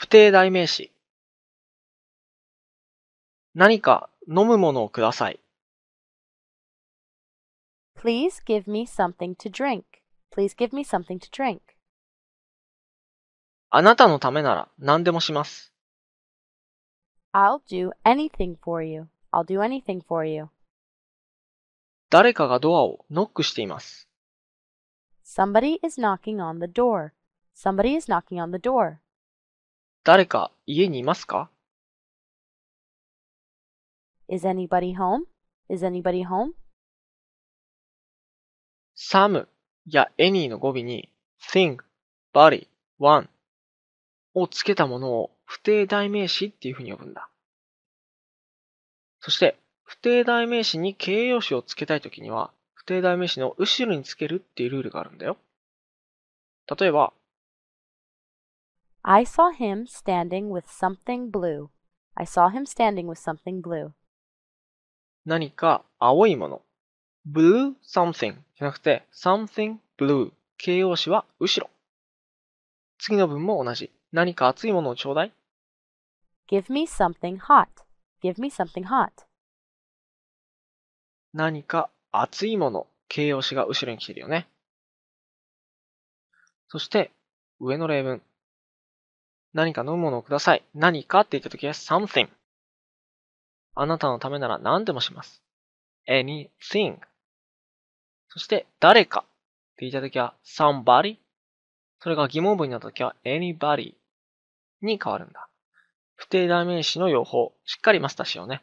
不定代名詞。何か飲むものをください。Please give me something to drink. Please give me something to drink. あなたのためなら何でもします。I'll do anything for you. I'll do anything for you. 誰かがドアをノックしています。Somebody is knocking on the door. Somebody is knocking on the door. 誰か家にいますか ?Is anybody home?Is anybody home? s a m や any の語尾に think, body, one をつけたものを不定代名詞っていうふうに呼ぶんだ。そして、不定代名詞に形容詞をつけたいときには、不定代名詞の後ろにつけるっていうルールがあるんだよ。例えば、I saw him standing with something blue. I saw him standing with something blue. 何か青いもの。blue something じゃなくて something blue 形容詞は後ろ。次の文も同じ。何か熱いものをちょうだい。Give me something hot. Give me something hot. 何か熱いもの。形容詞が後ろに来てるよね。そして、上の例文。何か飲むものをください。何かって言った時は something。あなたのためなら何でもします。anything。そして、誰かって言った時は somebody。それが疑問文になった時は anybody に変わるんだ。不定代名詞の用法、しっかりマスターしようね。